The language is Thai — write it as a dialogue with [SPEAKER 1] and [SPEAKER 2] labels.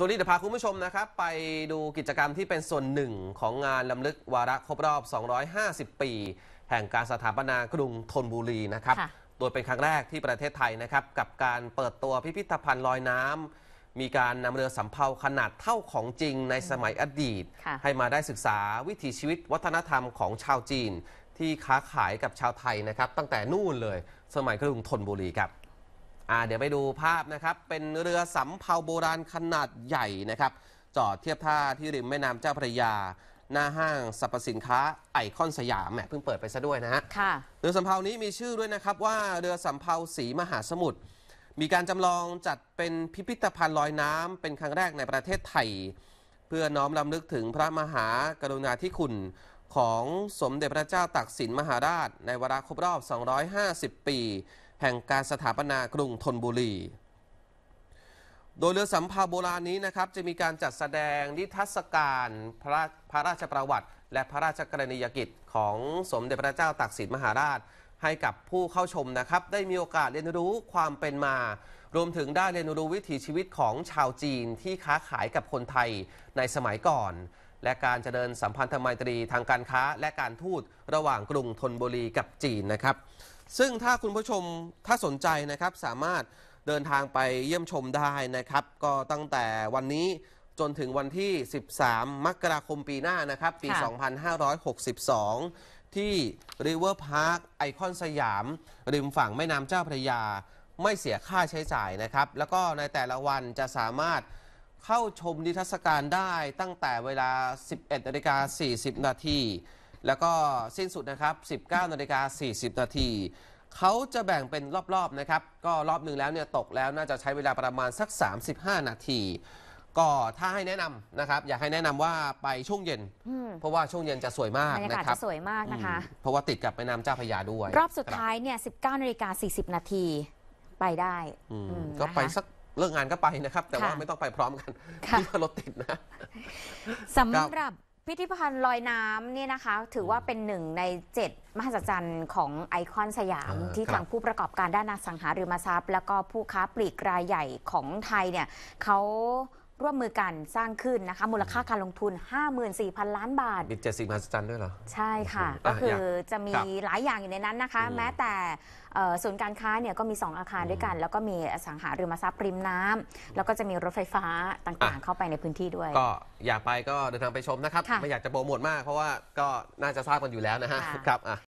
[SPEAKER 1] ส่วนนี้เดี๋ยวพาคุณผู้ชมนะครับ ไปดูกิจกรรมที่เป็นส่วนหนึ่งของงานลำลึกวาระครบรอบ 250 ปี แห่งการสถาปนากรุงธนบุรีนะครับ โดยเป็นครั้งแรกที่ประเทศไทยนะครับ กับการเปิดตัวพิพิธภัณฑ์ลอยน้ำ มีการนำเรือสำเภาขนาดเท่าของจริงในสมัยอดีต ให้มาได้ศึกษาวิถีชีวิตวัฒนธรรมของชาวจีน ที่ค้าขายกับชาวไทยนะครับตั้งแต่นู่นเลยสมัยกรุงธนบุรีครับอ่าเดี๋ยวไปดูภาพนะครับ เป็นเรือสำเภาโบราณขนาดใหญ่นะครับ จอดเทียบท่าที่ริมแม่น้ำเจ้าพระยา หน้าห้างสรรพสินค้าไอคอนสยามแหมเพิ่งเปิดไปซะด้วยนะฮะค่ะเรือสำเภานี้มีชื่อด้วยนะครับว่า เรือสำเภาสีมหาสมุทร มีการจำลองจัดเป็นพิพิธภัณฑ์ลอยน้ำเป็นครั้งแรกในประเทศไทย เพื่อน้อมรำลึกถึงพระมหากรุณาธิคุณของสมเด็จพระเจ้าตากสินมหาราช ในวาระครบรอบ 250 ปีแห่งการสถาปนากรุงธนบุรี โดยเรือสำมภาโบราณนี้นะครับ จะมีการจัดแสดงนิทรรศการพระพระราชประวัติ และพระราชกรณียกิจ ของสมเด็จพระเจ้าตากสินมหาราชให้กับผู้เข้าชมนะครับ ได้มีโอกาสเรียนรู้ความเป็นมา รวมถึงได้เรียนรู้วิถีชีวิตของชาวจีนที่ค้าขายกับคนไทยในสมัยก่อน และการเจริญสัมพันธไมตรีทางการค้า และการทูตระหว่างกรุงธนบุรีกับจีนนะครับซึ่งถ้าคุณผู้ชมถ้าสนใจนะครับ สามารถเดินทางไปเยี่ยมชมได้นะครับ ก็ตั้งแต่วันนี้จนถึงวันที่ 13 มกราคมปีหน้านะครับปี 2562 ที่ River Park ไอคอนสยาม ริมฝั่งแม่น้ำเจ้าพระยา ไม่เสียค่าใช้จ่ายนะครับ แล้วก็ในแต่ละวันจะสามารถเข้าชมนิทรรศการได้ตั้งแต่เวลา 11นาฬิกา40 นาทีแล้วก็สิ้นสุดนะครับ 19 นาฬิกา40 นาที เขาจะแบ่งเป็นรอบๆนะครับ ก็รอบหนึ่งแล้วเนี่ยตกแล้วน่าจะใช้เวลาประมาณสัก 35 นาที ก็ถ้าให้แนะนำนะครับ อยากให้แนะนำว่าไปช่วงเย็น เพราะว่าช่วงเย็นจะสวยมากนะครับากาศสวยมากนะคะ เพราะว่าติดกับแม่น้ำเจ้าพยาด้วย รอบสุดท้า
[SPEAKER 2] ยเนี่ย 19นาฬิกา40นาที ไปได้ ก็ไปสั
[SPEAKER 1] กเลิกงานก็ไปนะครับ แต่ว่าไม่ต้องไปพร้อมกันที่รถติดนะ
[SPEAKER 2] สำหรับพิพิธภัณฑ์ลอยน้ำเนี่ยนะคะ ถือว่าเป็นหนึ่งใน 7 มหัศจรรย์ของไอคอนสยามที่ทางผู้ประกอบการด้านอสังหาริมทรัพย์ แล้วก็ผู้ค้าปลีกรายใหญ่ของไทยเนี่ยเขาร่วมมือกันสร้างขึ้นนะคะ มูลค่าการลงทุน 54,000 ล้านบาท
[SPEAKER 1] มีเจ็ดสิบมหัศจรรย์ด้วยเหรอ
[SPEAKER 2] ใช่ค่ะก็คือจะมีหลายอย่างอยู่ในนั้นนะคะ แม้แต่ศูนย์การค้าเนี่ยก็มี 2 อาคารด้วยกัน แล้วก็มีอสังหาริมทรัพย์ริมน้ำ แล้วก็จะมีรถไฟฟ้าต่างๆ เข้าไปในพื้นที่ด้ว
[SPEAKER 1] ย ก็อยากไปก็เดินทางไปชมนะครับ ไม่อยากจะโปรโมทมากเพราะว่าก็น่าจะทราบกันอยู่แล้วนะฮะครับ